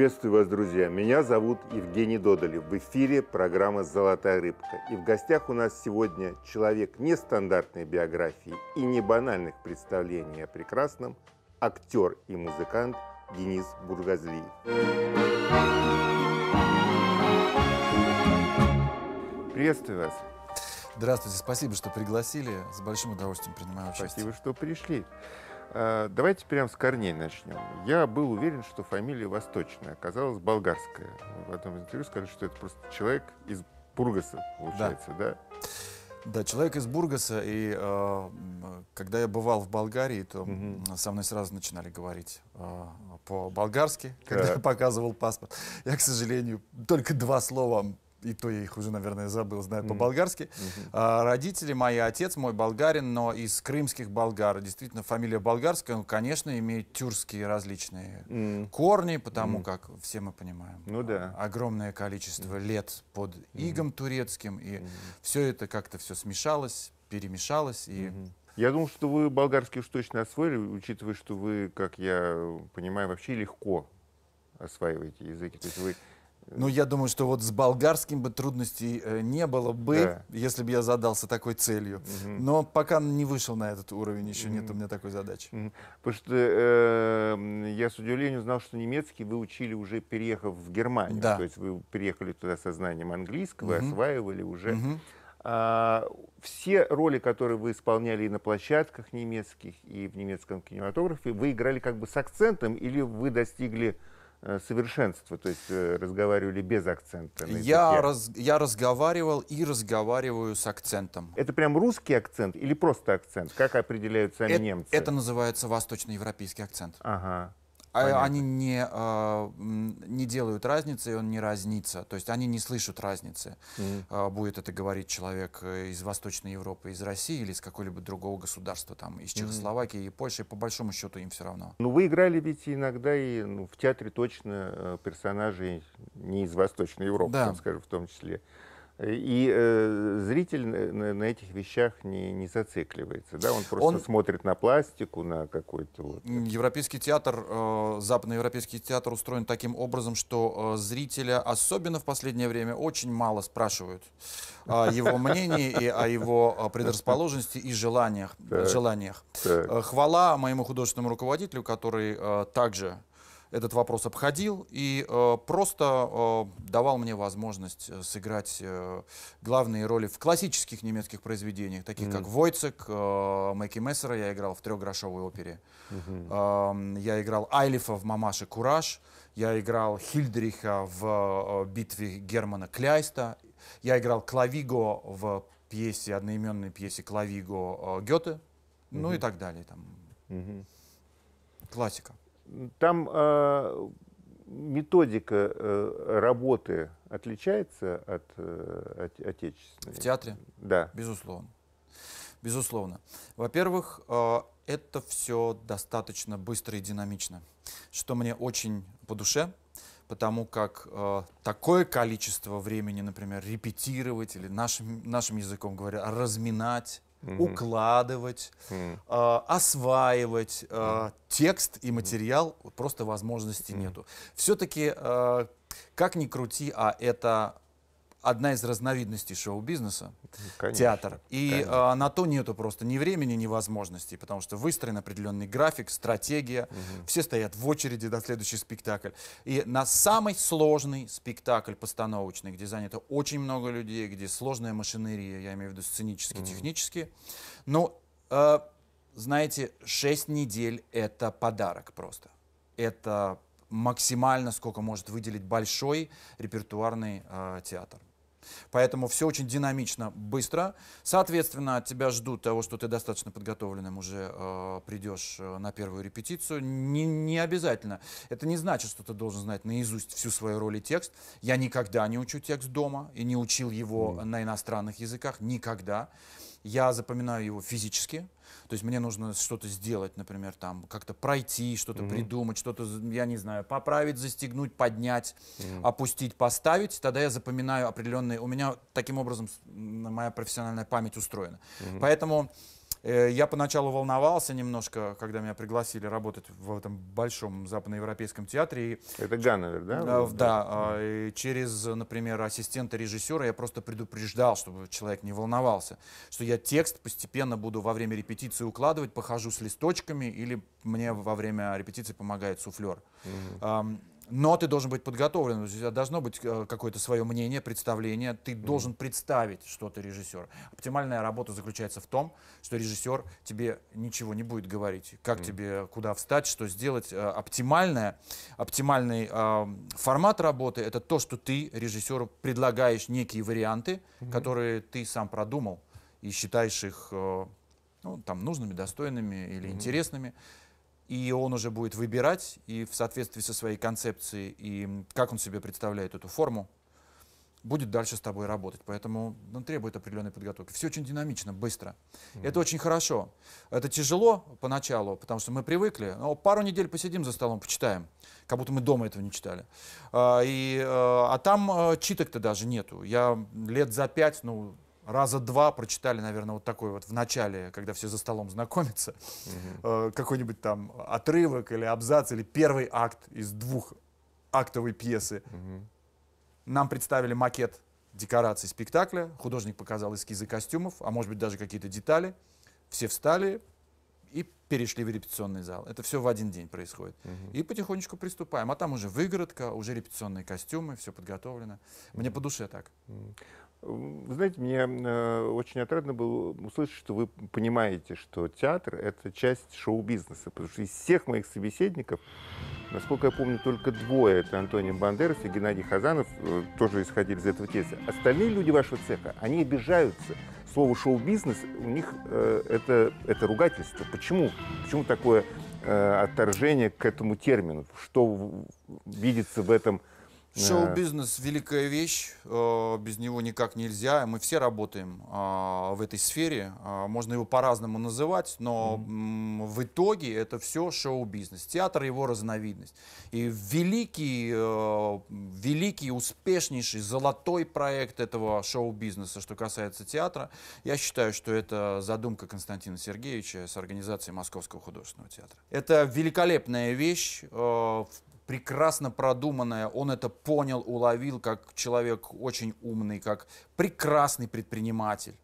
Приветствую вас, друзья. Меня зовут Евгений Додолев. В эфире программа «Золотая рыбка». И в гостях у нас сегодня человек нестандартной биографии и не банальных представлений о прекрасном, актер и музыкант Денис Бургазлиев. Приветствую вас. Здравствуйте, спасибо, что пригласили. С большим удовольствием принимаю участие. Спасибо, что пришли. А, давайте прямо с корней начнем. Я был уверен, что фамилия восточная, оказалось болгарская. В одном интервью сказали, что это просто человек из Бургаса, получается, да? да? Да, человек из Бургаса, и э, когда я бывал в Болгарии, то угу. со мной сразу начинали говорить э, по-болгарски, когда да. я показывал паспорт. Я, к сожалению, только два слова и то я их уже, наверное, забыл, знаю mm -hmm. по-болгарски. Mm -hmm. а, родители мои, отец мой болгарин, но из крымских болгар. Действительно, фамилия болгарская, ну, конечно, имеет тюркские различные mm -hmm. корни, потому mm -hmm. как все мы понимаем. Ну да. Огромное количество mm -hmm. лет под mm -hmm. игом турецким, и mm -hmm. все это как-то все смешалось, перемешалось, и... Mm -hmm. Я думаю, что вы болгарский уж точно освоили, учитывая, что вы, как я понимаю, вообще легко осваиваете языки. То есть вы ну, я думаю, что вот с болгарским бы трудностей э, не было бы, да. если бы я задался такой целью. Угу. Но пока не вышел на этот уровень, еще угу. нет у меня такой задачи. Потому что э, я с удивлением узнал, что немецкий вы учили уже переехав в Германию. Да. То есть вы переехали туда со знанием английского, угу. осваивали уже. Угу. А, все роли, которые вы исполняли и на площадках немецких, и в немецком кинематографе, вы играли как бы с акцентом или вы достигли Э, совершенство, То есть э, разговаривали без акцента? я, раз, я разговаривал и разговариваю с акцентом. Это прям русский акцент или просто акцент? Как определяют сами это, немцы? Это называется восточноевропейский акцент. Ага. А Понятно. Они не, э, не делают разницы, и он не разнится. То есть они не слышат разницы. Mm -hmm. Будет это говорить человек э, из Восточной Европы, из России или из какого-либо другого государства, там, из Чехословакии mm -hmm. и Польши. по большому счету им все равно. Ну, вы играли ведь иногда и ну, в театре точно э, персонажей не из Восточной Европы, да. скажем, в том числе. И э, зритель на, на этих вещах не, не зацикливается, да, он просто он... смотрит на пластику, на какой-то вот. Европейский театр, э, западноевропейский театр устроен таким образом, что э, зрителя, особенно в последнее время, очень мало спрашивают о его мнении и о его э, предрасположенности и желаниях. желаниях. Э, хвала моему художественному руководителю, который э, также этот вопрос обходил и э, просто э, давал мне возможность э, сыграть э, главные роли в классических немецких произведениях, таких mm. -hmm. как «Войцек», э, Мэки Мессера я играл в трехгрошовой опере, mm-hmm. э, я играл Айлифа в «Мамаше Кураж», я играл Хильдриха в э, «Битве Германа Кляйста», я играл Клавиго в пьесе, одноименной пьесе Клавиго э, Гёте, mm-hmm. ну и так далее. Там. Mm-hmm. Классика. Там э, методика э, работы отличается от э, от, отечественной. В театре? Да. Безусловно. Безусловно. Во-первых, э, это все достаточно быстро и динамично, что мне очень по душе, потому как э, такое количество времени, например, репетировать или нашим, нашим языком говоря, разминать угу. укладывать, угу. Э, осваивать э, текст и материал, просто возможности угу. нету. Все-таки, э, а, как ни крути, а это одна из разновидностей шоу-бизнеса, ну, театр. И А, на то нету просто ни времени, ни возможностей, потому что выстроен определенный график, стратегия, угу. все стоят в очереди до следующий спектакль. И на самый сложный спектакль постановочный, где занято очень много людей, где сложная машинерия, я имею в виду сценически, угу. технически, ну, э, знаете, 6 недель это подарок просто. Это максимально, сколько может выделить большой репертуарный э, театр. Поэтому все очень динамично, быстро. Соответственно, от тебя ждут того, что ты достаточно подготовленным уже э, придешь э, на первую репетицию. Не, не обязательно. Это не значит, что ты должен знать наизусть всю свою роль и текст. Я никогда не учу текст дома и не учил его mm. на иностранных языках. Никогда. Я запоминаю его физически. То есть мне нужно что-то сделать, например, там как-то пройти, что-то угу. придумать, что-то, я не знаю, поправить, застегнуть, поднять, угу. опустить, поставить. Тогда я запоминаю определенные... У меня таким образом моя профессиональная память устроена. Угу. Поэтому Э, я поначалу волновался немножко, когда меня пригласили работать в этом большом западноевропейском театре. Это Ганновер, да? Э, да, да. да. Э, через, например, ассистента режиссера я просто предупреждал, чтобы человек не волновался, что я текст постепенно буду во время репетиции укладывать, похожу с листочками, или мне во время репетиции помогает суфлер. Угу. Но ты должен быть подготовлен, у тебя должно быть э, какое-то свое мнение, представление, ты должен mm-hmm. представить, что ты режиссер. Оптимальная работа заключается в том, что режиссер тебе ничего не будет говорить, как mm тебе, э, куда встать, что сделать. Э, оптимальная, оптимальный э, формат работы — это то, что ты режиссеру предлагаешь некие варианты, mm которые ты сам продумал и считаешь их э, ну, там, нужными, достойными или mm интересными и он уже будет выбирать, и в соответствии со своей концепцией, и как он себе представляет эту форму, будет дальше с тобой работать. Поэтому он ну, требует определенной подготовки. Все очень динамично, быстро. mm Это очень хорошо. Это тяжело поначалу, потому что мы привыкли. Но пару недель посидим за столом, почитаем. Как будто мы дома этого не читали. А, и, э, а там э, читок-то даже нету. Я лет за пять, ну, раза два прочитали, наверное, вот такой вот в начале, когда все за столом знакомятся, угу. э, какой-нибудь там отрывок или абзац, или первый акт из двух актовой пьесы. Угу. Нам представили макет декораций спектакля, художник показал эскизы костюмов, а может быть даже какие-то детали. Все встали и перешли в репетиционный зал. Это все в один день происходит. Угу. И потихонечку приступаем. А там уже выгородка, уже репетиционные костюмы, все подготовлено. Мне угу. по душе так. Угу. Вы знаете, мне э, очень отрадно было услышать, что вы понимаете, что театр — это часть шоу-бизнеса, потому что из всех моих собеседников, насколько я помню, только двое — это Антоний Бандерас и Геннадий Хазанов, э, тоже исходили из этого тезиса. Остальные люди вашего цеха, они обижаются. Слово «шоу-бизнес» у них э, это, это ругательство. Почему? Почему такое э, отторжение к этому термину? Что видится в этом Шоу-бизнес – великая вещь, э, без него никак нельзя. Мы все работаем э, в этой сфере, э, можно его по-разному называть, но в итоге это все шоу-бизнес. Театр – его разновидность. И великий, великий, успешнейший, золотой проект этого шоу-бизнеса, что касается театра, я считаю, что это задумка Константина Сергеевича с организацией Московского художественного театра. Это великолепная вещь, прекрасно продуманная, он это понял, уловил, как человек очень умный, как прекрасный предприниматель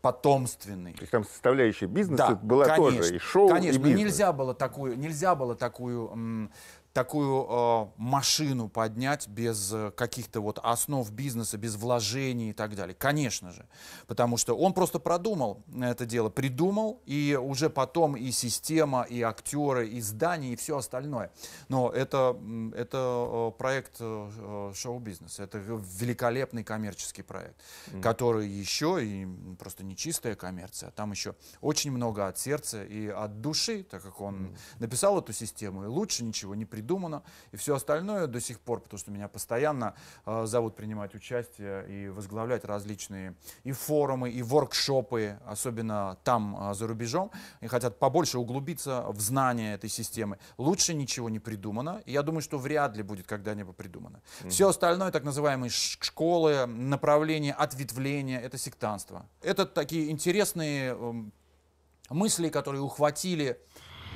потомственный. То есть там составляющая бизнеса да, была конечно, тоже и шоу, конечно, и бизнес. нельзя было такую, нельзя было такую, такую э, машину поднять без э, каких-то вот основ бизнеса, без вложений и так далее? Конечно же, потому что он просто продумал это дело, придумал, и уже потом и система, и актеры, и здание, и все остальное. Но это, это э, проект э, шоу-бизнеса, это великолепный коммерческий проект, mm. который еще и просто не чистая коммерция, а там еще очень много от сердца и от души, так как он mm. написал эту систему, и лучше ничего не придумал придумано. И все остальное до сих пор, потому что меня постоянно э, зовут принимать участие и возглавлять различные и форумы, и воркшопы, особенно там, э, за рубежом. И хотят побольше углубиться в знание этой системы. Лучше ничего не придумано. И я думаю, что вряд ли будет когда-нибудь придумано. Mm-hmm. Все остальное, так называемые школы, направления, ответвления, это сектантство. Это такие интересные э, мысли, которые ухватили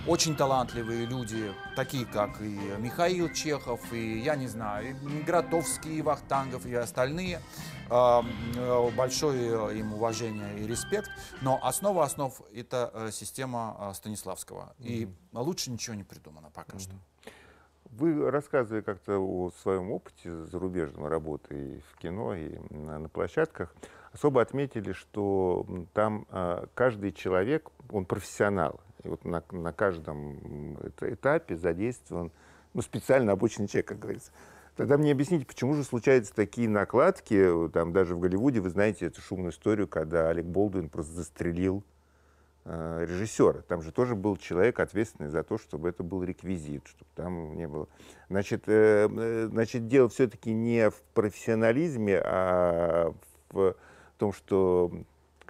очень талантливые люди, такие как и Михаил Чехов, и, я не знаю, и Гротовский, и Вахтангов, и остальные. А, э, большое им уважение и респект. Но основа основ – это э, система а, Станиславского. Mm -hmm. И лучше ничего не придумано пока mm -hmm. что. Вы рассказывали как-то о своем опыте зарубежной работы и в кино, и на, на площадках. Особо отметили, что там а, каждый человек, он профессионал и вот на, на каждом этапе задействован ну, специально обученный человек, как говорится. Тогда мне объясните, почему же случаются такие накладки, э, там даже в Голливуде, вы знаете эту шумную историю, когда Алек Болдуин просто застрелил э, режиссера. Там же тоже был человек, ответственный за то, чтобы это был реквизит, чтобы там не было. Значит, э, э значит дело все-таки не в профессионализме, а в том, что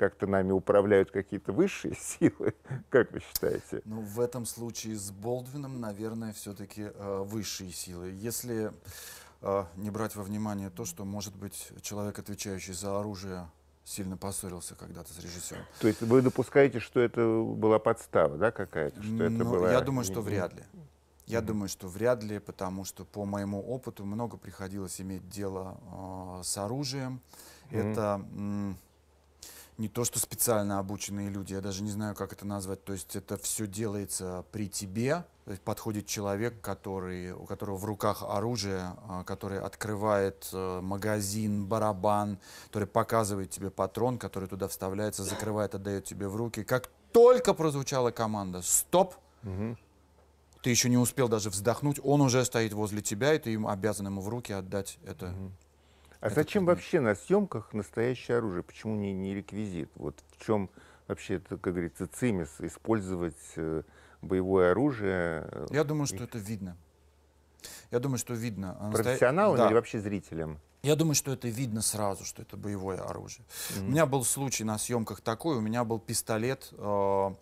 как-то нами управляют какие-то высшие силы? Как вы считаете? Ну, в этом случае с Болдвином, наверное, все-таки э, высшие силы. Если э, не брать во внимание то, что, может быть, человек, отвечающий за оружие, сильно поссорился когда-то с режиссером. То есть вы допускаете, что это была подстава, да, какая-то? Что это ну, была... Я думаю, что вряд ли. Я думаю, что вряд ли, потому что по моему опыту много приходилось иметь дело э, с оружием. Mm -hmm. Это не то что специально обученные люди, я даже не знаю, как это назвать. То есть это все делается при тебе. То есть подходит человек, который, у которого в руках оружие, а, который открывает э, магазин, барабан, который показывает тебе патрон, который туда вставляется, закрывает, отдает тебе в руки. Как только прозвучала команда «Стоп!», угу. ты еще не успел даже вздохнуть, он уже стоит возле тебя, и ты им обязан ему в руки отдать это. Угу. А этот зачем предмет. вообще на съемках настоящее оружие? Почему не, не реквизит? Вот в чем вообще, это, как говорится, цимис использовать э, боевое оружие? Э, Я думаю, что это видно. Я думаю, что видно. А Профессионалам да. или вообще зрителям? Я думаю, что это видно сразу, что это боевое оружие. Mm-hmm. У меня был случай на съемках такой. У меня был пистолет э,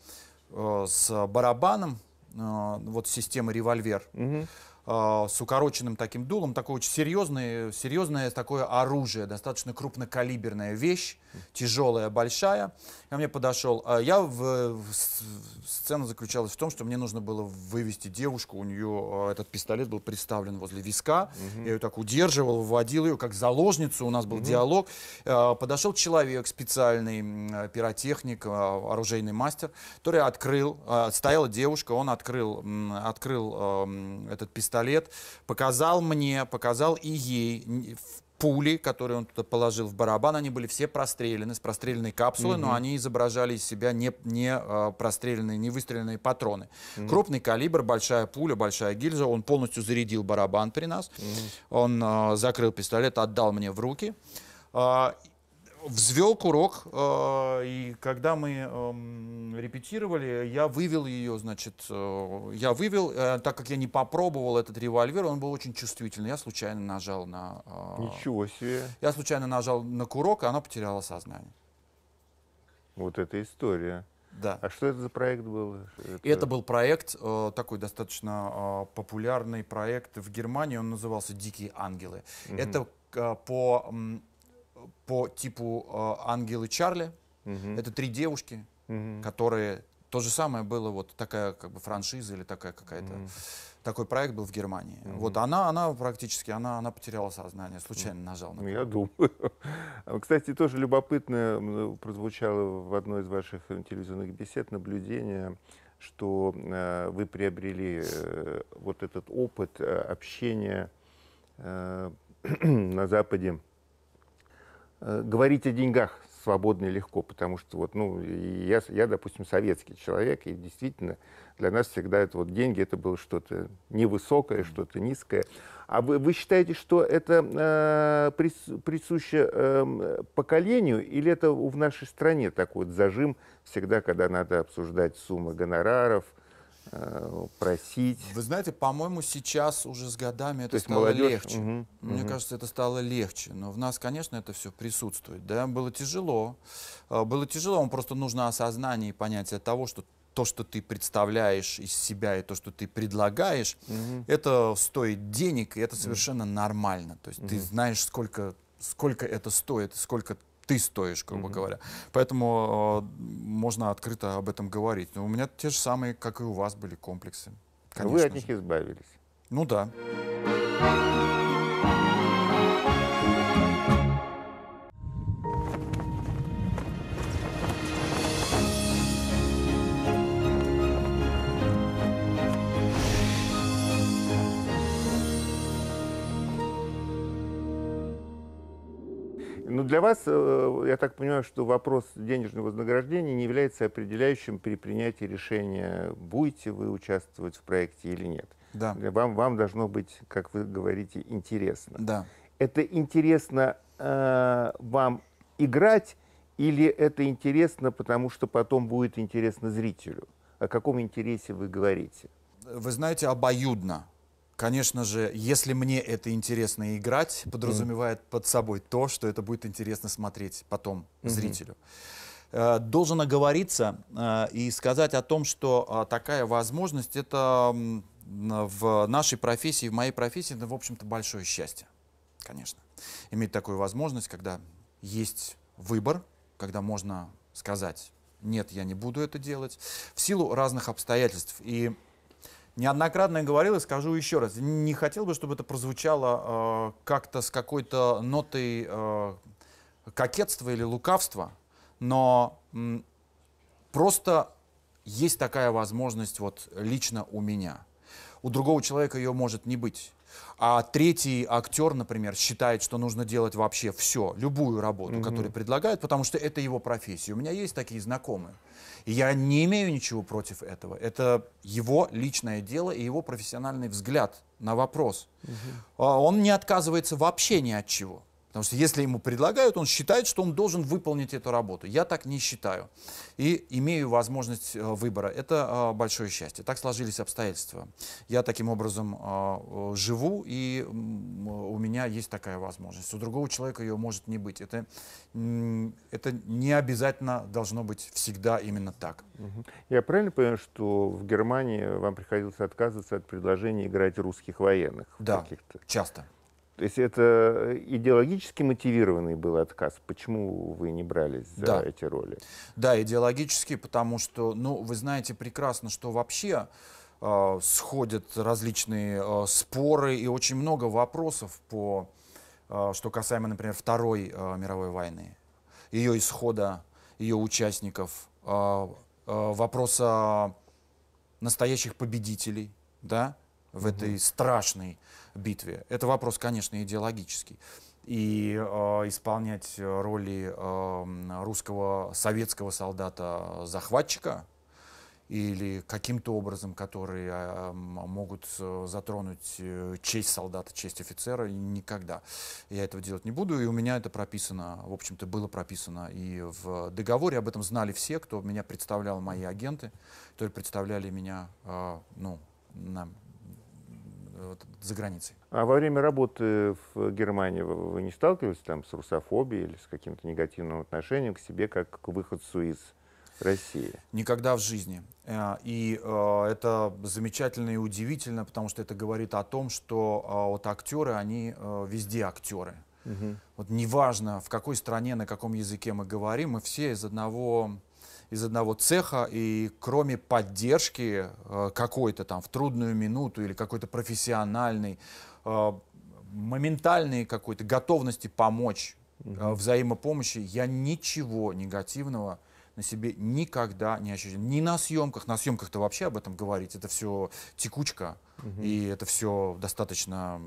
э, с барабаном, э, вот система револьвер. Mm-hmm. Э, с укороченным таким дулом, такое очень серьезное, серьезное такое оружие, достаточно крупнокалиберная вещь, тяжелая, большая. Ко мне подошел, э, я в, в, сцена заключалась в том, что мне нужно было вывести девушку, у нее э, этот пистолет был представлен возле виска, угу. я ее так удерживал, вводил ее как заложницу, у нас был угу. диалог. Подошел человек, специальный пиротехник, оружейный мастер, который открыл, стояла девушка, он открыл, открыл этот пистолет пистолет, показал мне, показал и ей пули, которые он туда положил в барабан, они были все прострелены, с простреленной капсулой, угу. но они изображали из себя не, не а, простреленные, не выстреленные патроны. Угу. Крупный калибр, большая пуля, большая гильза. Он полностью зарядил барабан при нас. Угу. Он а, закрыл пистолет, отдал мне в руки. А, взвел курок, э, и когда мы э, репетировали, я вывел ее, значит, э, я вывел, э, так как я не попробовал этот револьвер, он был очень чувствительный, я случайно нажал на... Э, Ничего себе! Я случайно нажал на курок, и она потеряла сознание. Вот эта история. Да. А что это за проект был? Это, это был проект, э, такой достаточно э, популярный проект в Германии, он назывался «Дикие ангелы». Угу. Это э, по по типу э, Ангелы Чарли. Угу. Это три девушки, угу. которые то же самое было вот такая как бы франшиза или такая какая-то угу. такой проект был в Германии. Угу. Вот она, она практически она, она потеряла сознание, случайно нажал. На ну, Я думаю. А, кстати, тоже любопытно прозвучало в одной из ваших телевизионных бесед наблюдение что э, вы приобрели э, вот этот опыт э, общения э, на Западе Э, говорить о деньгах свободно и легко, потому что вот, ну, я, я, допустим, советский человек, и действительно для нас всегда это вот деньги, это было что-то невысокое, что-то низкое. А вы, вы считаете, что это э, присуще э, поколению, или это в нашей стране такой вот зажим всегда, когда надо обсуждать суммы гонораров, э, Э, просить. Вы знаете, по-моему, сейчас уже с годами это То стало молодежь, легче. Угу, Мне угу. кажется, это стало легче. Но в нас, конечно, это все присутствует. Да? Было тяжело. Э, было тяжело, вам просто нужно осознание и понятие того, что то, что ты представляешь из себя и то, что ты предлагаешь, угу. это стоит денег, и это совершенно угу. нормально. То есть угу. ты знаешь, сколько сколько это стоит, сколько ты стоишь, грубо mm-hmm. говоря. Поэтому э, можно открыто об этом говорить. Но у меня те же самые, как и у вас, были комплексы. Конечно Вы от них избавились. Ну да. для вас, э, я так понимаю, что вопрос денежного вознаграждения не является определяющим при принятии решения, будете вы участвовать в проекте или нет. Да. Вам, вам должно быть, как вы говорите, интересно. Да. Это интересно э, вам играть или это интересно, потому что потом будет интересно зрителю? О каком интересе вы говорите? Вы знаете, обоюдно. Конечно же, если мне это интересно играть, подразумевает mm. под собой то, что это будет интересно смотреть потом mm-hmm. зрителю. Э, должен оговориться э, и сказать о том, что э, такая возможность это в нашей профессии, в моей профессии, это, в общем-то, большое счастье, конечно. Иметь такую возможность, когда есть выбор, когда можно сказать, нет, я не буду это делать, в силу разных обстоятельств. И неоднократно говорил и скажу еще раз. Не хотел бы, чтобы это прозвучало э, как-то с какой-то нотой э, кокетства или лукавства, но м, просто есть такая возможность вот лично у меня. У другого человека ее может не быть. А третий актер, например, считает, что нужно делать вообще все, любую работу, mm-hmm. которую предлагают, потому что это его профессия. У меня есть такие знакомые. И я не имею ничего против этого. Это его личное дело и его профессиональный взгляд на вопрос. Угу. Он не отказывается вообще ни от чего. Потому что если ему предлагают, он считает, что он должен выполнить эту работу. Я так не считаю. И имею возможность э, выбора. Это э, большое счастье. Так сложились обстоятельства. Я таким образом э, живу, и у меня есть такая возможность. У другого человека ее может не быть. Это, это не обязательно должно быть всегда именно так. Я правильно понимаю, что в Германии вам приходилось отказываться от предложения играть русских военных? Да, часто. То есть это э, идеологически мотивированный был отказ. Почему вы не брались за да. эти роли? Да, идеологически, потому что, ну, вы знаете прекрасно, что вообще э, сходят различные э, споры и очень много вопросов по, э, что касаемо, например, Второй э, мировой войны, ее исхода, ее участников, э, э, вопроса настоящих победителей, да, в угу. этой страшной битве. Это вопрос, конечно, идеологический. И э, исполнять роли э, русского советского солдата-захватчика э, или каким-то образом, которые э, могут э, затронуть э, честь солдата, честь офицера, никогда. Я этого делать не буду, и у меня это прописано, в общем-то, было прописано и в договоре, об этом знали все, кто меня представлял, мои агенты, которые представляли меня, э, ну, на Э, вот, за границей. А во время работы в Германии вы не сталкивались там с русофобией или с каким-то негативным отношением к себе, как к выходцу из России? Никогда в жизни. Э, и э, это замечательно и удивительно, потому что это говорит о том, что вот актеры, они везде актеры. Угу. Вот неважно, в какой стране, на каком языке мы говорим, мы все из одного из одного цеха, и кроме поддержки э, какой-то там в трудную минуту или какой-то профессиональной, э, моментальной какой-то готовности помочь, э, взаимопомощи, я ничего негативного на себе никогда не ощущал Ни на съемках, на съемках-то вообще об этом говорить, это все текучка, угу. и это все достаточно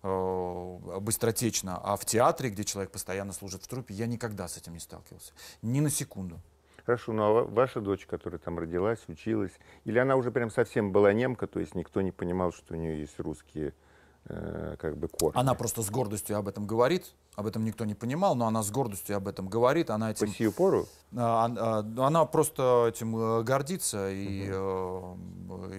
быстротечно, а в театре, где человек постоянно служит в трупе, я никогда с этим не сталкивался. Ни на секунду. Хорошо, ну а ваша дочь, которая там родилась, училась, или она уже прям совсем была немка, то есть никто не понимал, что у нее есть русские э, как бы корни? Она просто с гордостью об этом говорит, об этом никто не понимал, но она с гордостью об этом говорит. Она этим, По сию пору? А, а, ну, она, просто этим э, гордится, и угу.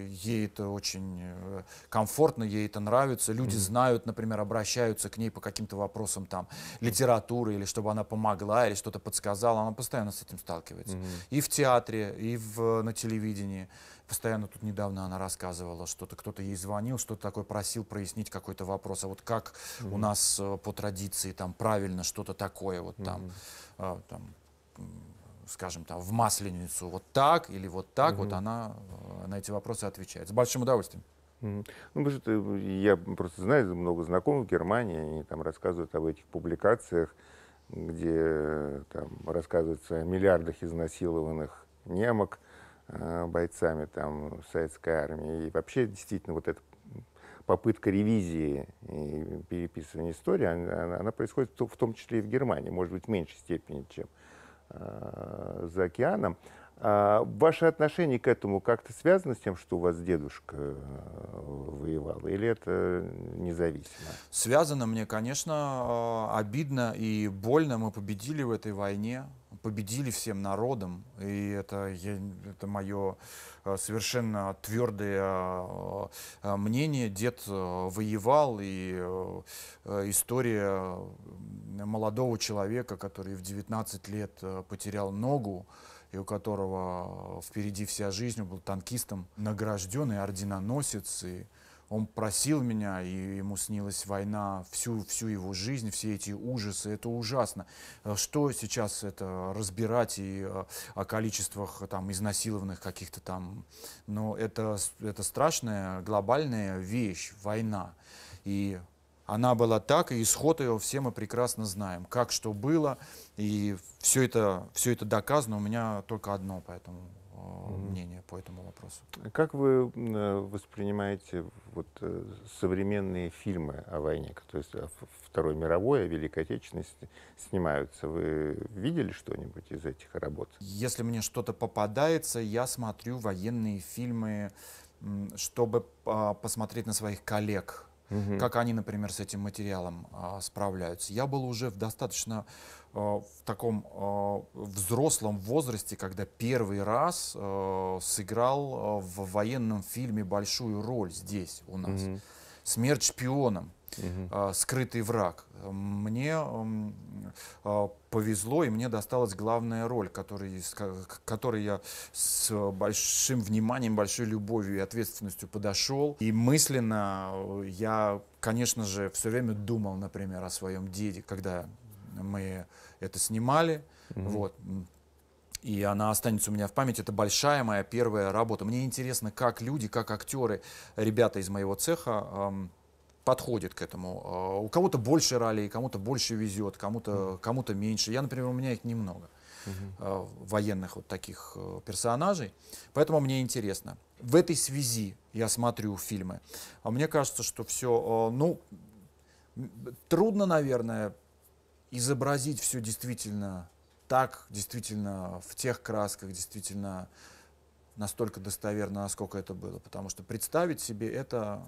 ей это очень э, комфортно, ей это нравится. Люди угу. знают, например, обращаются к ней по каким-то вопросам там литературы, или чтобы она помогла, или что-то подсказала. Она постоянно с этим сталкивается. Угу. И в театре, и в, на телевидении постоянно тут недавно она рассказывала, что-то кто-то ей звонил, что-то такое просил прояснить какой-то вопрос. А вот как mm у нас по традиции там там правильно что-то такое, вот там, mm -hmm. там скажем, там, в масленицу вот так или вот так, угу. вот она а, на эти вопросы отвечает. С большим удовольствием. Ну, потому что я просто знаю много знакомых в Германии, они там рассказывают об этих публикациях, где там рассказывается о миллиардах изнасилованных немок э, бойцами там советской армии. И вообще, действительно, вот эта попытка ревизии и переписывания истории, она, она происходит в том числе и в Германии, может быть, в меньшей степени, чем э, за океаном. А ваше отношение к этому как-то связано с тем, что у вас дедушка э, воевал, или это независимо? Связано мне, конечно, э, обидно и больно. Мы победили в этой войне победили всем народом, и это, я, это мое э, совершенно твердое э, э, мнение. Дед воевал, и история молодого человека, который в 19 лет потерял ногу, и у которого впереди вся жизнь, он был танкистом, награжденный орденоносец, и он просил меня, и ему снилась война всю, всю его жизнь, все эти ужасы, это ужасно. Э, что сейчас это разбирать и э, о количествах э, там изнасилованных каких-то там, но это, это страшная глобальная вещь, война. И она была так, и исход ее все мы прекрасно знаем, как что было, и все это, все это доказано, у меня только одно по этому мнение по этому вопросу. Как вы э, воспринимаете вот э, современные фильмы о войне, то есть о э, Второй мировой, о Великой Отечественной снимаются? Вы видели что-нибудь из этих работ? Если мне что-то попадается, я смотрю военные фильмы, чтобы а, посмотреть на своих коллег, угу. как они, например, с этим материалом а, справляются. Я был уже в достаточно Э, в таком э, взрослом возрасте, когда первый раз э, сыграл в военном фильме большую роль здесь у нас. Угу. Смерть шпионом. Угу. Скрытый враг. Мне эм, повезло, и мне досталась главная роль, который, которой я с большим вниманием, большой любовью и ответственностью подошел. И мысленно я, конечно же, все время думал, например, о своем деде, когда мы это снимали, mm-hmm. вот. И она останется у меня в памяти. Это большая моя первая работа. Мне интересно, как люди, как актеры, ребята из моего цеха эм, подходят к этому. Э, у кого-то больше ролей, кому-то больше везет, кому-то, mm-hmm. кому-то меньше. Я, например, у меня их немного угу. военных вот таких э, персонажей. Поэтому мне интересно. В этой связи я смотрю фильмы. А мне кажется, что все, э, ну, трудно, наверное, изобразить все действительно так, действительно в тех красках, действительно настолько достоверно, насколько это было. Потому что представить себе это...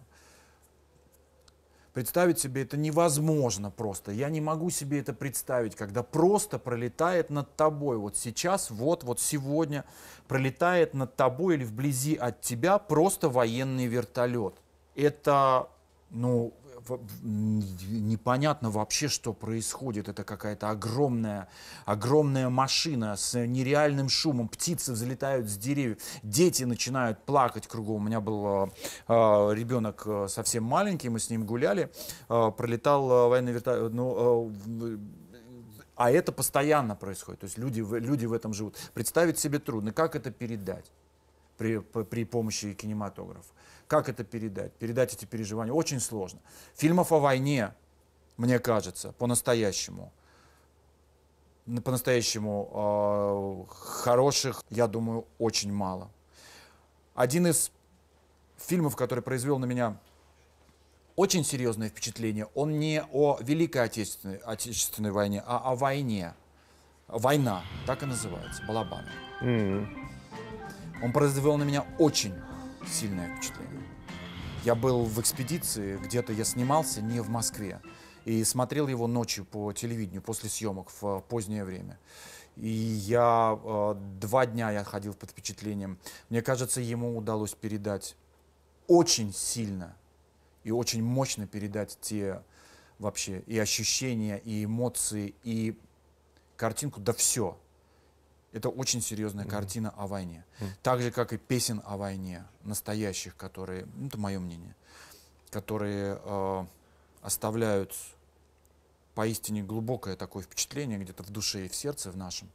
Представить себе это невозможно просто. Я не могу себе это представить, когда просто пролетает над тобой. Вот сейчас, вот, вот сегодня пролетает над тобой или вблизи от тебя просто военный вертолет. Это, ну, непонятно вообще, что происходит. Это какая-то огромная, огромная машина с нереальным шумом. Птицы взлетают с деревьев, дети начинают плакать кругом. У меня был а, а, э, ребенок совсем маленький, мы с ним гуляли, а, э, пролетал военный вертолет. Ну, э, а это постоянно происходит. То есть люди, люди в этом живут. Представить себе трудно. Как это передать? при, при помощи кинематографа. Как это передать? Передать эти переживания очень сложно. Фильмов о войне, мне кажется, по-настоящему, по-настоящему э, хороших, я думаю, очень мало. Один из фильмов, который произвел на меня очень серьезное впечатление, он не о Великой Отечественной, Отечественной войне, а о войне. Война, так и называется, Балабанов. mm Он произвел на меня очень сильное впечатление. Я был в экспедиции, где-то я снимался не в Москве. И смотрел его ночью по телевидению, после съемок, в э, позднее время. И я э, два дня я ходил под впечатлением. Мне кажется, ему удалось передать очень сильно и очень мощно передать те вообще и ощущения, и эмоции, и картинку, да все. Это очень серьезная mm-hmm. картина о войне. Mm-hmm. Так же, как и песен о войне, настоящих, которые, ну, это мое мнение, которые э, оставляют поистине глубокое такое впечатление где-то в душе и в сердце в нашем.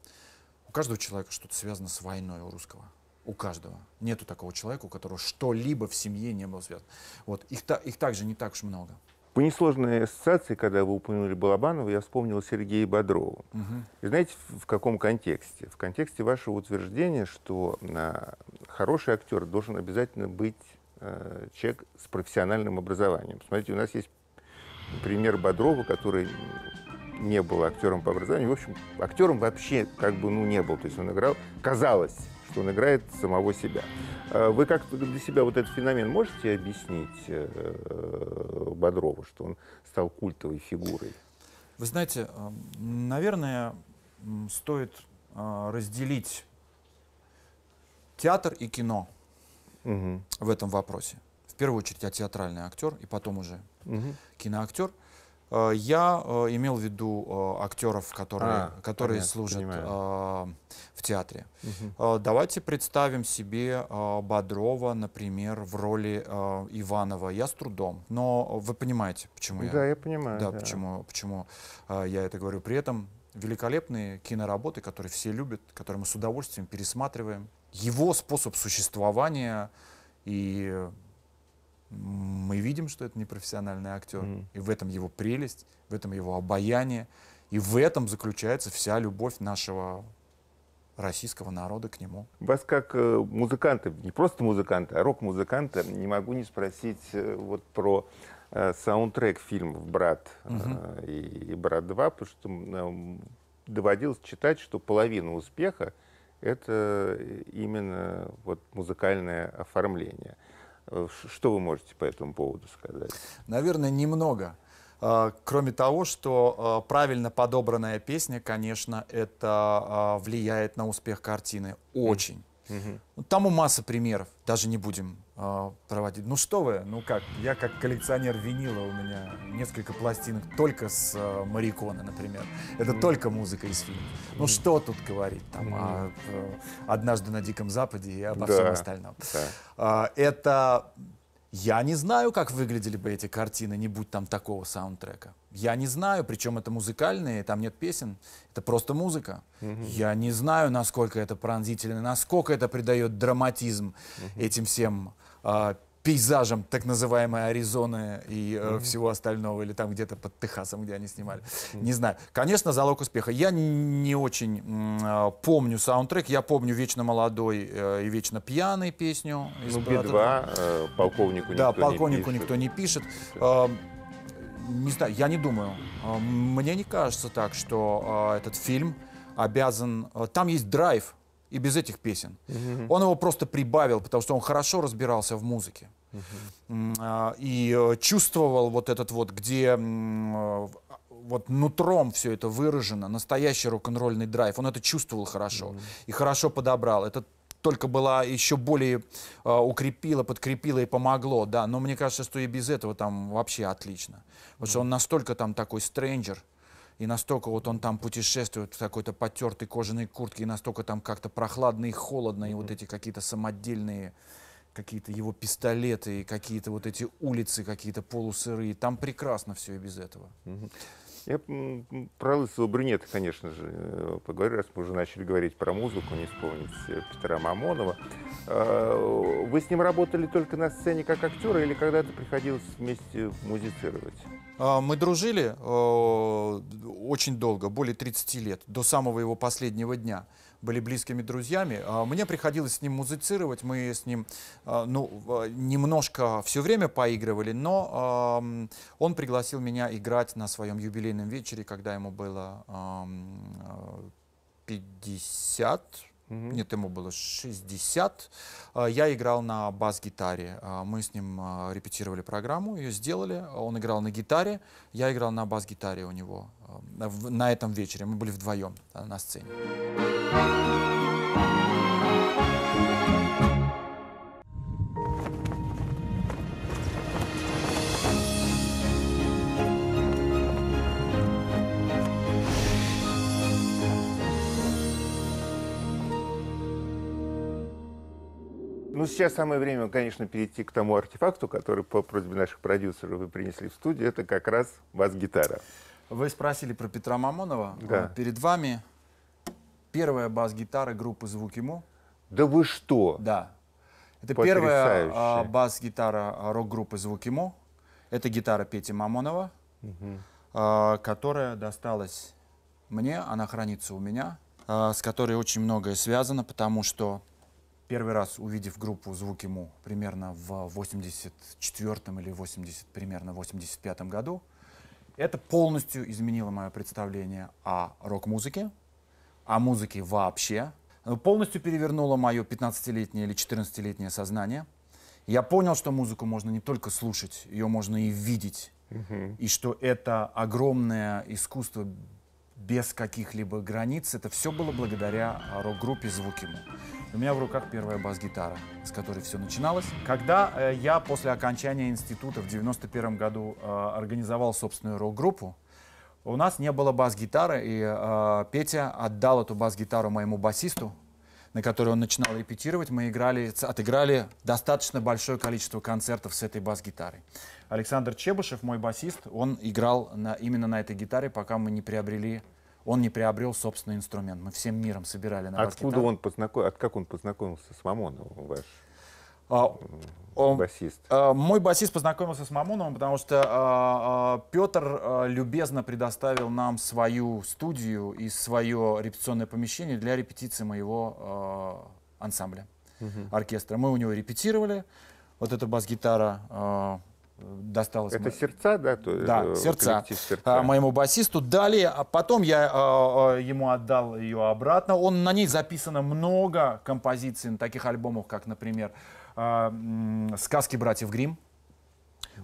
У каждого человека что-то связано с войной у русского. У каждого. Нету такого человека, у которого что-либо в семье не было связано. Вот. Их, та, их также не так уж много. По несложной ассоциации, когда вы упомянули Балабанова, я вспомнил Сергея Бодрова. Угу. И знаете, в каком контексте? В контексте вашего утверждения, что а, хороший актер должен обязательно быть а, человек с профессиональным образованием. Смотрите, у нас есть пример Бодрова, который не был актером по образованию. В общем, актером вообще как бы ну, не был. То есть он играл, казалось, что он играет самого себя. Э, вы как для себя вот этот феномен можете объяснить э, э, Бодрову, что он стал культовой фигурой? Вы знаете, эм, наверное, стоит разделить театр и кино угу. в этом вопросе. В первую очередь я театральный актер, и потом уже угу. киноактер – Э, я э, имел в виду э, актеров, которые, а, которые понятно, служат понимаю. в театре. Угу. Давайте представим себе Бодрова, например, в роли Иванова. Я с трудом, но вы понимаете, почему да, я... Да, я понимаю. Да, да. Почему, почему я это говорю. При этом великолепные киноработы, которые все любят, которые мы с удовольствием пересматриваем. Его способ существования и мы видим, что это непрофессиональный актер. Mm. И в этом его прелесть, в этом его обаяние. И в этом заключается вся любовь нашего российского народа к нему. Вас как э, музыканта, не просто музыканта, а рок-музыканта, не могу не спросить э, вот про э, саундтрек фильмов «Брат» угу. Mm -hmm. и, и «Брат 2», потому что э, доводилось читать, что половина успеха — это э, именно вот музыкальное оформление. Э, что вы можете по этому поводу сказать? Наверное, немного. Э, кроме того, что э, правильно подобранная песня, конечно, это влияет на успех картины. Очень. Угу. у масса примеров, даже не будем э, проводить. Ну что вы, ну как, я как коллекционер винила, у меня несколько пластинок только с э, а, Марикона, например. Это угу. только музыка из фильма. Ну угу. что тут говорить там угу. о, о э, «Однажды на Диком Западе» и обо да. всем остальном. Да. Э, это я не знаю, как выглядели бы эти картины, не будь там такого саундтрека. Я не знаю, причем это музыкальные, там нет песен, это просто музыка. mm Я не знаю, насколько это пронзительно, насколько это придает драматизм mm этим всем э, пейзажем так называемой Аризоны и э, всего остального, или там где-то под Техасом, где они снимали. Не знаю. Конечно, залог успеха. Я не очень э, помню саундтрек. Я помню «Вечно молодой» э, и «Вечно пьяный» песню. Ну, «Би-2», э, «Полковнику да, никто полковнику не пишет». никто не пишет. Э, не знаю, я не думаю. Э, мне не кажется так, что э, этот фильм обязан... Э, там есть драйв, и без этих песен. Угу. Он его просто прибавил, потому что он хорошо разбирался в музыке. Угу. И э, чувствовал вот этот вот, где э, а, вот нутром все это выражено, настоящий рок-н-ролльный драйв. Он это чувствовал хорошо mm и хорошо подобрал. Это только была еще более а, укрепила, подкрепила и помогло, да. Но мне кажется, что и без этого там вообще отлично. Потому что он настолько там такой стрэнджер, и настолько вот он там путешествует в какой-то потертой кожаной куртке, и настолько там как-то прохладно и холодно, и вот эти какие-то самодельные какие-то его пистолеты, и какие-то вот эти улицы какие-то полусырые. Там прекрасно все и без этого. Я про лысого брюнета, конечно же, э, поговорю, раз мы уже начали говорить про музыку, не вспомнить э, Петра Мамонова. А, вы с ним работали только на сцене как актера или когда-то приходилось вместе музицировать? А, мы дружили э, очень долго, более 30 лет, до самого его последнего дня были близкими друзьями. А, мне приходилось с ним музицировать, мы с ним а, ну, немножко все время поигрывали, но он пригласил меня играть на своем юбилейном вечере, когда ему было 50, а, Нет, ему было 60. Я играл на бас-гитаре. Мы с ним репетировали программу, ее сделали. Он играл на гитаре, я играл на бас-гитаре у него. Э, на этом вечере. Мы были вдвоем на сцене. Ну, сейчас самое время, конечно, перейти к тому артефакту, который по просьбе наших продюсеров вы принесли в студию. Это как раз бас-гитара. Вы спросили про Петра Мамонова. Э, да. Перед вами первая бас-гитара группы «Звук ему». Да вы что? Да. Это Потрясающе. первая а, бас-гитара а, рок-группы «Звук ему». Это гитара Пети Мамонова, угу. которая досталась мне, она хранится у меня, с которой очень многое связано, потому что первый раз увидев группу «Звук ему» примерно в 84 или 80, примерно 85 году, это полностью изменило мое представление о рок-музыке, о музыке вообще. Полностью перевернуло мое 15-летнее или 14-летнее сознание. Я понял, что музыку можно не только слушать, ее можно и видеть. Угу. И что это огромное искусство без каких-либо границ. Это все было благодаря рок-группе «Звук У меня в руках первая бас-гитара, с которой все начиналось. Когда э, я после окончания института в 91 году э, организовал собственную рок-группу, у нас не было бас-гитары, и э, Петя отдал эту бас-гитару моему басисту, на которой он начинал репетировать, мы играли, отыграли достаточно большое количество концертов с этой бас-гитарой. Александр Чебышев, мой басист, он играл на, именно на этой гитаре, пока мы не приобрели он не приобрел собственный инструмент. Мы всем миром собирали на Откуда он познаком... От как он познакомился с Мамоновым ваш? А, Басист. Э, мой басист познакомился с Мамоновым, потому что э, э, Петр любезно предоставил нам свою студию и свое репетиционное помещение для репетиции моего ансамбля, угу. оркестра. Мы у него репетировали. Вот эта бас-гитара досталось. Это мо... сердца, да? То, да, сердца. сердца. А, моему басисту дали, а потом я э, ему отдал ее обратно. Он на ней записано много композиций на таких альбомах, как, например, а, сказки братьев Грим.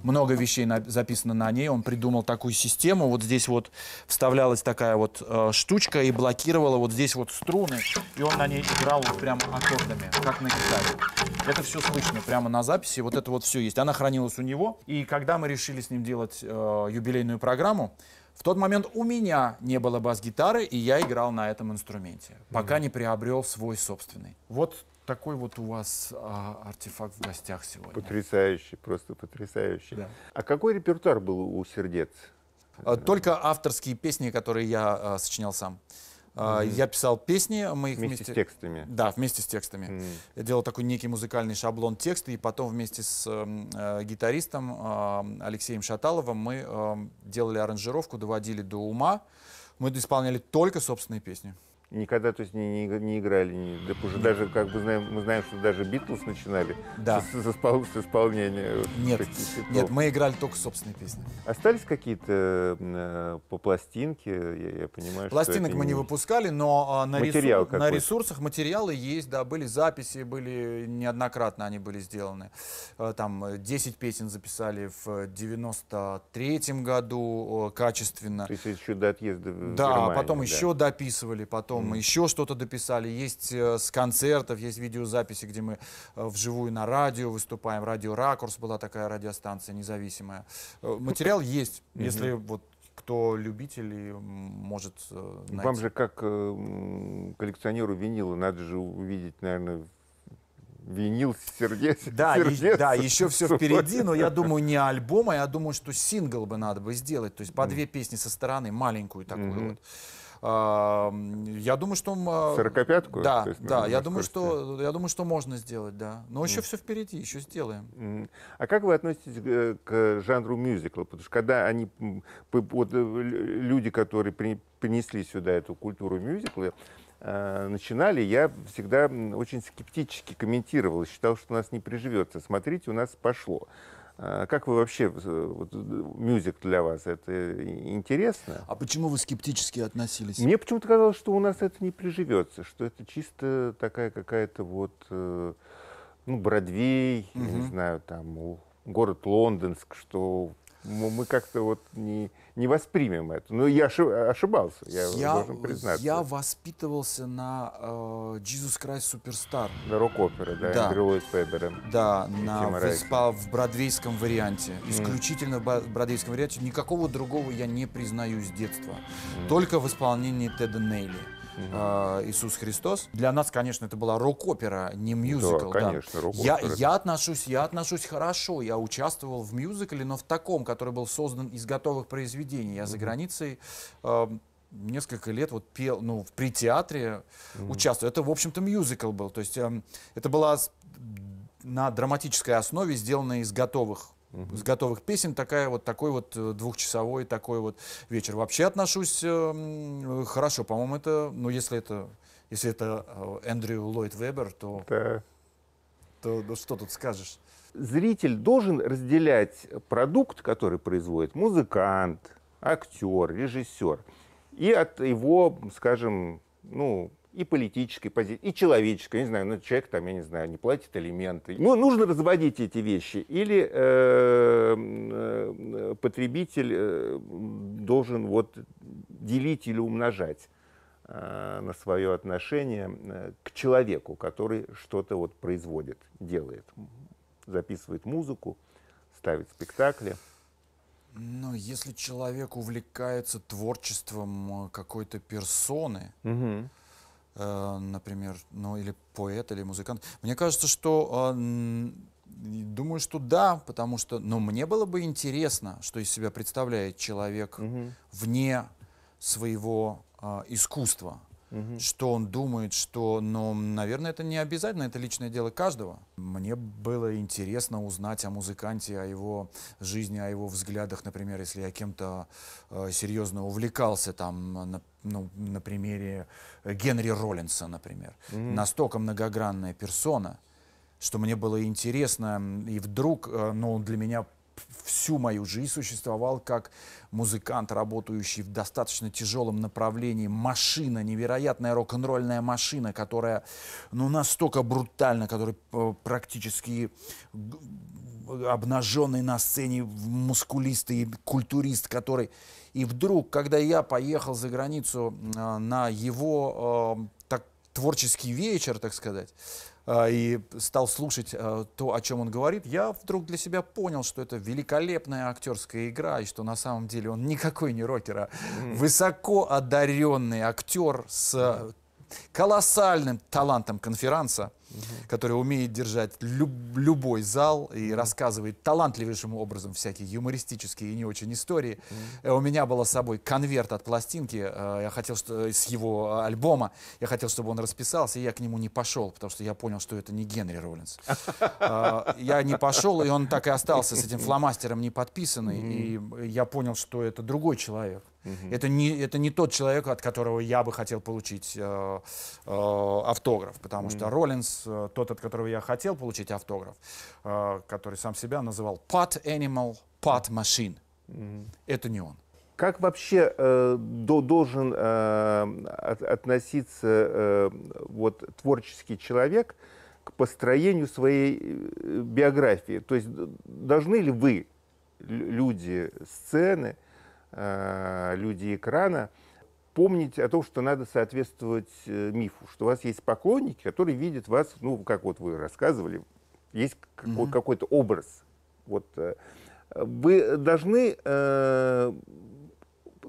Много вещей на, записано на ней. Он придумал такую систему. Вот здесь вот вставлялась такая вот э, штучка и блокировала вот здесь вот струны. И он на ней играл вот прямо аккордами, как на гитаре. Это все слышно прямо на записи. Вот это вот все есть. Она хранилась у него. И когда мы решили с ним делать э, юбилейную программу, в тот момент у меня не было бас-гитары, и я играл на этом инструменте, пока mm -hmm. не приобрел свой собственный. Вот такой вот у вас а, артефакт в гостях сегодня. Потрясающий, просто потрясающий. Да. А какой репертуар был у сердец? А, только авторские песни, которые я а, сочинял сам. Mm-hmm. Я писал песни, мы их вместе, вместе с текстами. Да, вместе с текстами. Mm-hmm. Я делал такой некий музыкальный шаблон текста, и потом вместе с эм, э, гитаристом э, Алексеем Шаталовым мы э, делали аранжировку, доводили до ума. Мы исполняли только собственные песни никогда то есть, не, не, не играли. Не, да, уже даже, как бы знаем, мы знаем, что даже Битлз начинали да. с, с, с исполнения. Нет, нет, мы играли только собственные песни. Остались какие-то э, по пластинке, я, я понимаю, Пластинок что мы не выпускали, но э, на, ресур... на ресурсах материалы есть, да, были записи, были неоднократно они были сделаны. Э, там 10 э, песен записали в 93-м году э, качественно. То есть еще до отъезда в Да, Германию, потом да. еще дописывали, потом потом mm. еще что-то дописали. Есть э, с концертов, есть видеозаписи, где мы э, вживую на радио выступаем. Радио Ракурс была такая радиостанция независимая. Э, материал есть, если вот кто любитель может найти. Вам же как коллекционеру винила надо же увидеть, наверное, винил сердец. Да, сердец. И, да, еще все впереди, но я думаю, не альбома, я думаю, что сингл бы надо бы сделать. То есть по mm. две песни со стороны, маленькую такую mm-hmm. вот. Я думаю, что... А, Сорокопятку? Да, да. Я думаю, что, я думаю, что можно сделать, да. Но еще mm. все впереди, еще сделаем. А как вы относитесь э, к жанру мюзикла? Потому что когда они... Вот э, люди, которые при, принесли сюда эту культуру мюзикла, э, начинали, я всегда очень скептически комментировал, считал, что у нас не приживется. Смотрите, у нас пошло. А как вы вообще, вот, мюзик для вас, это интересно? А почему вы скептически относились? Мне почему-то казалось, что у нас это не приживется, что это чисто такая какая-то вот, э, ну, Бродвей, угу. не знаю, там, город Лондонск, что мы как-то вот не не воспримем это. Но ну, я ошибался, я, я должен признаться. Я воспитывался на э, Jesus Christ Superstar. На рок-опере, да, да. Эндрю Ллойд Вебера. Да, на, в, в бродвейском варианте. Исключительно mm. в бродвейском варианте. Никакого другого я не признаю с детства. Mm. Только в исполнении Теда Нейли э, Иисус Христос. Для нас, конечно, это была рок-опера, не мюзикл. Да, да. конечно, рок-опера. Я, я, отношусь, я отношусь хорошо. Я участвовал в мюзикле, но в таком, который был создан из готовых произведений. Я угу. за границей э, несколько лет вот пел, ну, при театре mm-hmm. участвовал. Это, в общем-то, мюзикл был. То есть э, это была на драматической основе, сделанная из готовых угу. с готовых песен такая вот такой вот э, двухчасовой такой вот вечер. Вообще отношусь э, хорошо, по-моему, это, ну если это если это э, Эндрю Ллойд Вебер, то, да. то ну, что тут скажешь? Зритель должен разделять продукт, который производит музыкант, актер, режиссер, и от его, скажем, ну, и политической позиции, и человеческой. Я не знаю, ну, человек там, я не знаю, не платит элементы. Ну, нужно разводить эти вещи. Или э, э, потребитель э, должен вот делить или умножать э, на свое отношение э, к человеку, который что-то вот производит, делает, записывает музыку, ставит спектакли. Но ну, если человек увлекается творчеством э, какой-то персоны, угу Э, например, ну или поэт, или музыкант. Мне кажется, что а, Думаю, что да, потому что, но мне было бы интересно, что из себя представляет человек угу. вне своего а, искусства угу. что он думает, что, но, наверное, это не обязательно, это личное дело каждого. Мне было интересно узнать о музыканте, о его жизни, о его взглядах, например, если я кем-то э, серьезно увлекался, там, на, ну, на примере Генри Роллинса, например, угу. настолько многогранная персона, что мне было интересно, и вдруг, э, ну, для меня всю мою жизнь существовал как музыкант, работающий в достаточно тяжелом направлении. Машина, невероятная рок-н-ролльная машина, которая ну, настолько брутальна, которая э, практически обнаженный на сцене мускулистый культурист, который... И вдруг, когда я поехал за границу э, на его э, так, творческий вечер, так сказать, а, и стал слушать а, то, о чем он говорит, я вдруг для себя понял, что это великолепная актерская игра, и что на самом деле он никакой не рокер, а высоко одаренный актер с колоссальным талантом конферанса, угу. который умеет держать люб любой зал и угу. рассказывает талантливейшим образом всякие юмористические и не очень истории. Угу. У меня было с собой конверт от пластинки, э, я хотел, что э, с его альбома, я хотел, чтобы он расписался, и я к нему не пошел, потому что я понял, что это не Генри Роллинс. А, я не пошел, и он так и остался с этим фломастером не подписанный, и я понял, что это другой человек. Угу. Это, не, это не тот человек, от которого я бы хотел получить э, э, автограф, потому угу. что Роллинс, э, тот, от которого я хотел получить автограф, э, который сам себя называл Pat Animal, Pat Machine. Угу. Это не он. Как вообще э, до, должен э, от, относиться э, вот, творческий человек к построению своей э, биографии? То есть должны ли вы, люди, сцены, э, Э, люди экрана, помнить о том, что надо соответствовать э, мифу, что у вас есть поклонники, которые видят вас, ну, как вот вы рассказывали, есть угу. какой-то образ. Вот э, вы должны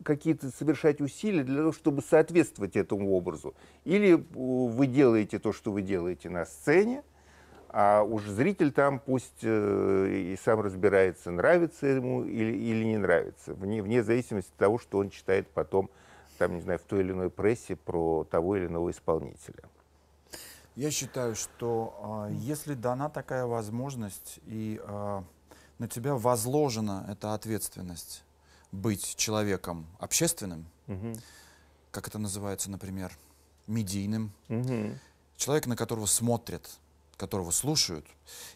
какие-то совершать усилия для того, чтобы соответствовать этому образу. Или вы делаете то, что вы делаете на сцене, а уж зритель там пусть э, и сам разбирается, нравится ему или, или не нравится, вне, вне зависимости от того, что он читает потом, там, не знаю, в той или иной прессе про того или иного исполнителя. Я считаю, что э, если дана такая возможность и э, на тебя возложена эта ответственность быть человеком общественным, угу. как это называется, например, медийным, угу. человек, на которого смотрят, которого слушают,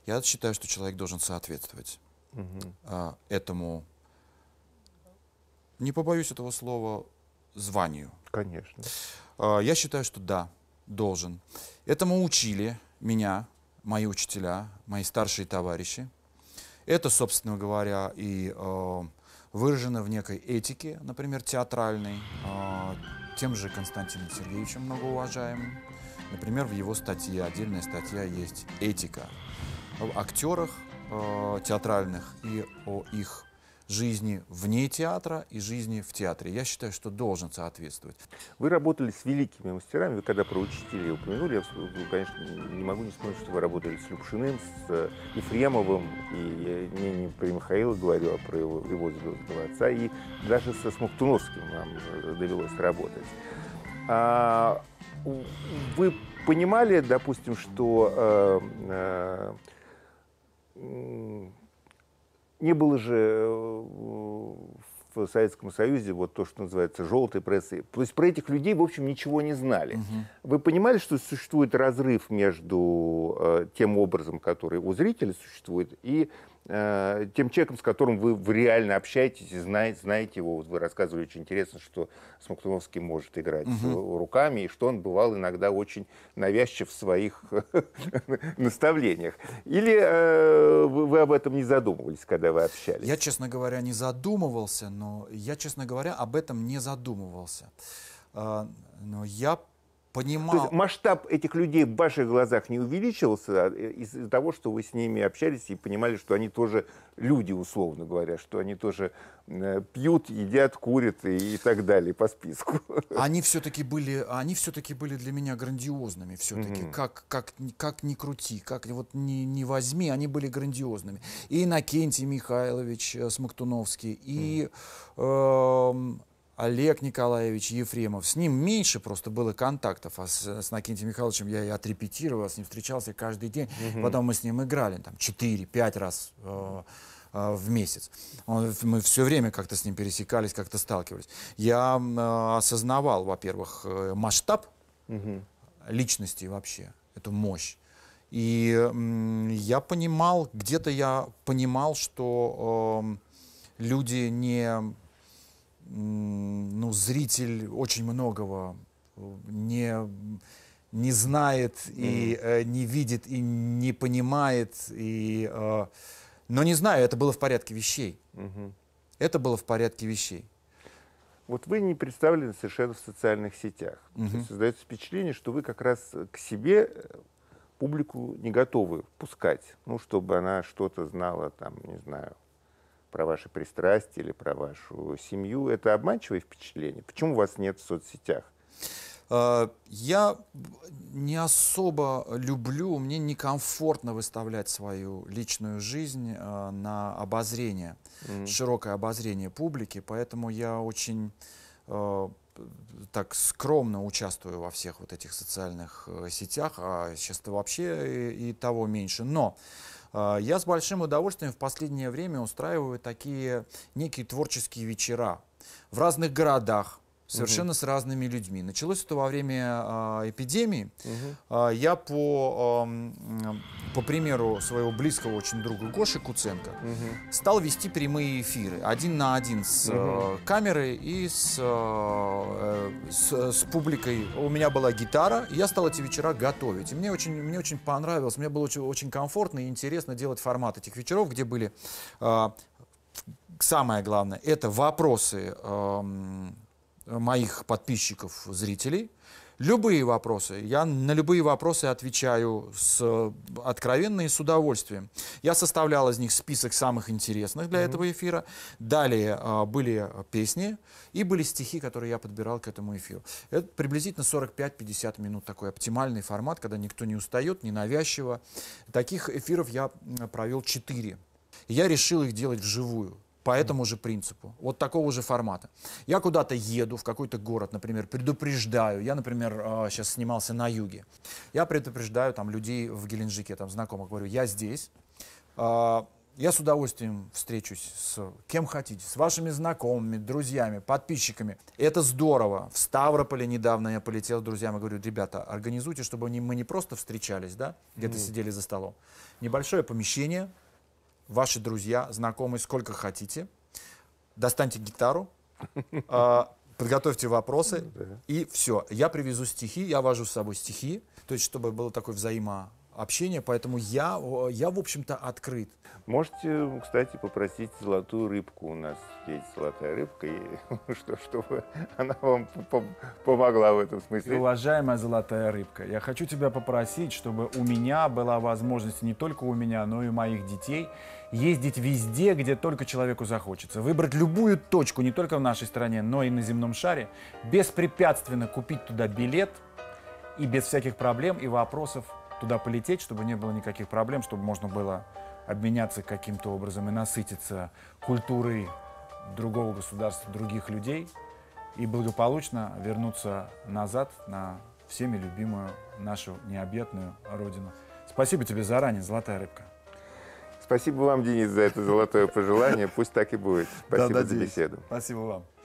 я считаю, что человек должен соответствовать угу. а, этому, не побоюсь этого слова, званию. Конечно. А, я считаю, что да, должен. Этому учили меня, мои учителя, мои старшие товарищи. Это, собственно говоря, и э, выражено в некой этике, например, театральной, э, тем же Константином Сергеевичем многоуважаемым. Например, в его статье, отдельная статья есть «Этика» о актерах э, театральных и о их жизни вне театра и жизни в театре. Я считаю, что должен соответствовать. Вы работали с великими мастерами. Вы когда про учителей упомянули, я, ну, конечно, не могу не вспомнить, что вы работали с Любшиным, с э, Ефремовым, и я не, не про Михаила говорю, а про его, его звездного отца, и даже со Смоктуновским нам э, довелось работать. А, вы понимали, допустим, что э, э, не было же э, в Советском Союзе вот то, что называется желтой прессой. То есть про этих людей, в общем, ничего не знали. Угу. Вы понимали, что существует разрыв между э, тем образом, который у зрителя существует, и Э, тем человеком, с которым вы, вы реально общаетесь и знаете, знаете его. Вот вы рассказывали очень интересно, что Смоктуновский может играть угу. руками, и что он бывал иногда очень навязчив в своих наставлениях. Или э, вы, вы об этом не задумывались, когда вы общались? Я, честно говоря, не задумывался, но я, честно говоря, об этом не задумывался. Э, но я понимал. То есть масштаб этих людей в ваших глазах не увеличивался а, э, из-за того, что вы с ними общались и понимали, что они тоже люди, условно говоря, что они тоже э, пьют, едят, курят и, и так далее по списку. Они все-таки были, они все-таки были для меня грандиозными все-таки. mm Как, как, как ни крути, как вот не, не возьми, они были грандиозными. И Накентий Михайлович э, Смоктуновский, и mm э, Олег Николаевич Ефремов. С ним меньше просто было контактов, а с, с Накинтием Михайловичем я и отрепетировал, с ним встречался каждый день. Угу. Потом мы с ним играли там 4-5 раз э, э, в месяц. Он, мы все время как-то с ним пересекались, как-то сталкивались. Я э, осознавал, во-первых, э, масштаб угу. личности вообще, эту мощь. И э, я понимал, где-то я понимал, что э, люди не ну, зритель очень многого э, не, не знает mm-hmm. и э, не видит и не понимает. И, э, но не знаю, это было в порядке вещей. Mm-hmm. Это было в порядке вещей. Вот вы не представлены совершенно в социальных сетях. Mm-hmm. создается впечатление, что вы как раз к себе э, публику не готовы пускать, ну, чтобы она что-то знала, там, не знаю, про ваши пристрастия или про вашу семью. Это обманчивое впечатление? Почему у вас нет в соцсетях? А, я не особо люблю, мне некомфортно выставлять свою личную жизнь а, на обозрение, mm-hmm. широкое обозрение публики, поэтому я очень а, так скромно участвую во всех вот этих социальных э, сетях, а сейчас-то вообще и, и того меньше. Но а, я с большим удовольствием в последнее время устраиваю такие некие творческие вечера в разных городах, совершенно угу. с разными людьми. Началось это во время э, эпидемии. Угу. Э, я по, э, по примеру своего близкого очень друга Гоши Куценко угу. стал вести прямые эфиры один на один с угу. э, камерой и с, э, с, с публикой. У меня была гитара, и я стал эти вечера готовить. И мне очень, мне очень понравилось, мне было очень, очень комфортно и интересно делать формат этих вечеров, где были... Э, самое главное, это вопросы... Э, моих подписчиков, зрителей. Любые вопросы. Я на любые вопросы отвечаю с, откровенно и с удовольствием. Я составлял из них список самых интересных для mm-hmm. этого эфира. Далее а, были песни и были стихи, которые я подбирал к этому эфиру. Это приблизительно 45-50 минут такой оптимальный формат, когда никто не устает, не навязчиво. Таких эфиров я провел 4. Я решил их делать вживую по этому же принципу, вот такого же формата. Я куда-то еду в какой-то город, например, предупреждаю. Я, например, сейчас а, снимался на юге. Я предупреждаю там людей в Геленджике, там знакомых, говорю, я здесь. А, я с удовольствием встречусь с кем хотите, с вашими знакомыми, друзьями, подписчиками. Это здорово. В Ставрополе недавно я полетел с друзьями, говорю, ребята, организуйте, чтобы мы не просто встречались, да, где-то сидели за столом. Небольшое помещение, ваши друзья, знакомые, сколько хотите. Достаньте гитару, а, подготовьте вопросы, и все. Я привезу стихи, я вожу с собой стихи, то есть чтобы было такое взаимо общения, поэтому я, я в общем-то, открыт. Можете, кстати, попросить золотую рыбку. У нас есть золотая рыбка, и что, чтобы она вам помогла в этом смысле. И уважаемая золотая рыбка, я хочу тебя попросить, чтобы у меня была возможность не только у меня, но и у моих детей ездить везде, где только человеку захочется. Выбрать любую точку, не только в нашей стране, но и на земном шаре, беспрепятственно купить туда билет и без всяких проблем и вопросов туда полететь, чтобы не было никаких проблем, чтобы можно было обменяться каким-то образом и насытиться культурой другого государства, других людей и благополучно вернуться назад на всеми любимую нашу необъятную родину. Спасибо тебе заранее, золотая рыбка. Спасибо вам, Денис, за это золотое пожелание. Пусть так и будет. Спасибо за беседу. Спасибо вам.